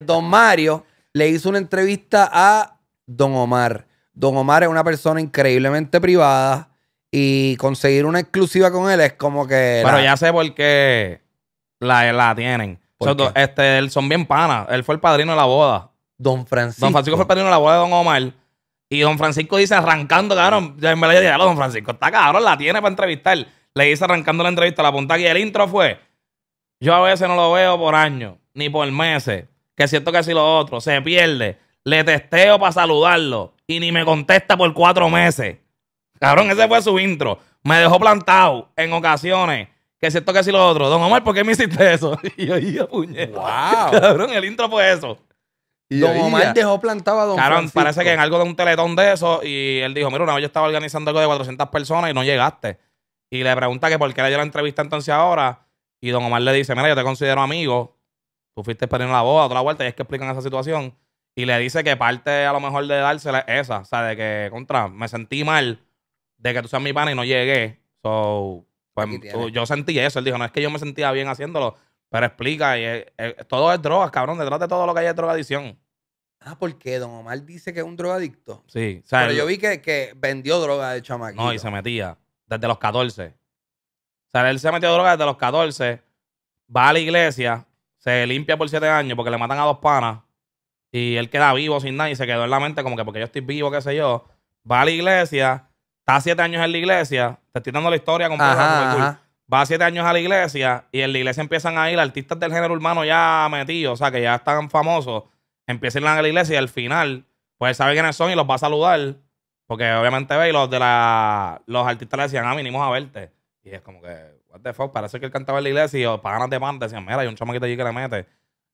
Don Mario le hizo una entrevista a Don Omar. Don Omar es una persona increíblemente privada y conseguir una exclusiva con él es como que... Pero ya sé por qué la, la tienen. Este, él, son bien panas. Él fue el padrino de la boda. Don Francisco. Don Francisco fue el padrino de la boda de Don Omar. Y Don Francisco dice arrancando, cabrón. ya en verdad Don Francisco está cabrón, la tiene para entrevistar. Le dice arrancando la entrevista, la punta aquí. El intro fue: Yo a veces no lo veo por años, ni por meses, que siento que si lo otro, se pierde, le testeo para saludarlo y ni me contesta por cuatro meses. Cabrón, ese fue su intro. Me dejó plantado en ocasiones. Que siento que si lo otro. Don Omar, ¿por qué me hiciste eso? Y yo, yo Wow. Cabrón, el intro fue eso. don Omar dejó plantado a Don Cabrón, parece que en algo de un teletón de eso. Y él dijo, mira, una vez yo estaba organizando algo de 400 personas y no llegaste. Y le pregunta que por qué le dio la entrevista entonces ahora. Y Don Omar le dice, mira, yo te considero amigo tú fuiste perdiendo la a toda la vuelta, y es que explican esa situación. Y le dice que parte a lo mejor de dársela esa. O sea, de que, contra, me sentí mal de que tú seas mi pana y no llegué. So, pues, yo sentí eso. Él dijo, no es que yo me sentía bien haciéndolo. Pero explica, y todo es drogas, cabrón. Detrás de todo lo que hay es drogadicción. Ah, porque Don Omar dice que es un drogadicto. Sí. O pero yo vi que, vendió droga de chamaquito. No, y se metía. Desde los 14. O sea, él se metió droga desde los 14. Va a la iglesia se limpia por siete años porque le matan a dos panas y él queda vivo sin nada y se quedó en la mente como que porque yo estoy vivo, qué sé yo. Va a la iglesia, está siete años en la iglesia, te estoy dando la historia completa. Va siete años a la iglesia y en la iglesia empiezan a ir artistas del género humano ya metidos, o sea, que ya están famosos. Empiezan a ir a la iglesia y al final, pues sabe quiénes son y los va a saludar. Porque obviamente ve y los de la, los artistas le decían, ah, vinimos a verte. Y es como que, what the fuck, parece que él cantaba en la iglesia y yo, de banda, decían, mira, hay un chamaquito allí que le mete.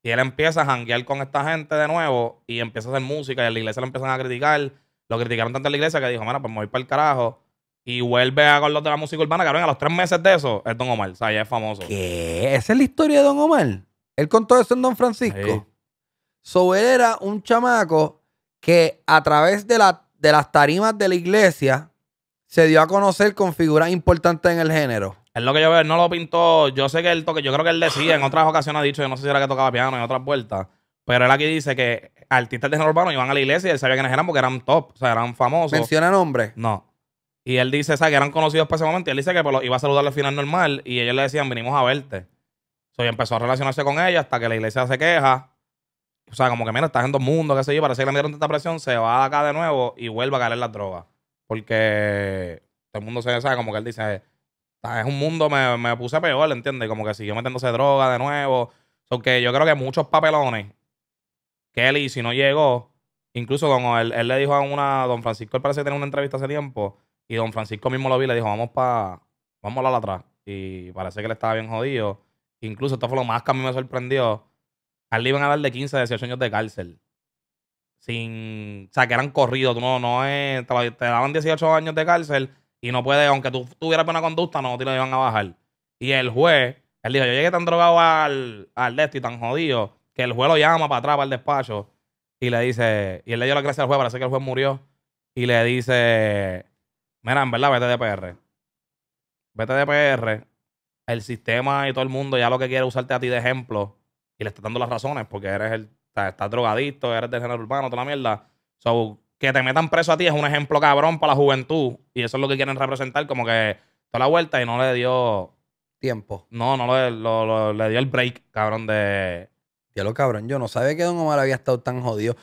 Y él empieza a janguear con esta gente de nuevo y empieza a hacer música y a la iglesia lo empiezan a criticar. Lo criticaron tanto en la iglesia que dijo, mira, pues me voy para el carajo. Y vuelve a con los de la música urbana, cabrón, a los tres meses de eso es Don Omar. O sea, ya es famoso. ¿Qué? ¿Esa es la historia de Don Omar? Él contó eso en Don Francisco. Sober era un chamaco que a través de, la, de las tarimas de la iglesia se dio a conocer con figuras importantes en el género. Es lo que yo veo, él no lo pintó. Yo sé que él toque, yo creo que él decía, en otras ocasiones ha dicho, yo no sé si era que tocaba piano en otras vueltas, pero él aquí dice que artistas de género urbano iban a la iglesia y él sabía quiénes eran porque eran top, o sea, eran famosos. ¿Menciona nombres? No. Y él dice, o sea Que eran conocidos para ese momento. Y él dice que pues, iba a saludarle al final normal y ellos le decían, venimos a verte. So, y empezó a relacionarse con ella hasta que la iglesia se queja. O sea, como que, mira, está en dos mundos, que sé yo, parece que le metieron tanta presión, se va acá de nuevo y vuelve a caer la las porque todo el mundo se sabe, como que él dice, ah, es un mundo, me, me puse peor, ¿entiendes? Como que siguió metiéndose droga de nuevo. Porque yo creo que muchos papelones, que Kelly, si no llegó, incluso como él, le dijo a una, don Francisco, él parece tener una entrevista hace tiempo, y don Francisco mismo lo vi, le dijo, vamos para, vamos a hablar atrás. Y parece que él estaba bien jodido. Incluso esto fue lo más que a mí me sorprendió. A él le iban a darle 15 a 18 años de cárcel sin, o sea, que eran corridos, no, no te, daban 18 años de cárcel y no puede, aunque tú tuvieras buena conducta, no te lo iban a bajar. Y el juez, él dijo, yo llegué tan drogado al, al esto y tan jodido, que el juez lo llama para atrás, para el despacho, y le dice, y él le dio la gracia al juez, parece que el juez murió, y le dice, mira, en verdad, vete de PR. Vete de PR, el sistema y todo el mundo ya lo que quiere usarte a ti de ejemplo, y le está dando las razones, porque eres el sea, estás drogadicto, eres del género urbano, toda la mierda. So, que te metan preso a ti es un ejemplo cabrón para la juventud. Y eso es lo que quieren representar, como que toda la vuelta y no le dio. Tiempo. No, no le, le dio el break, cabrón, de. Ya lo cabrón, yo no sabía que Don Omar había estado tan jodido.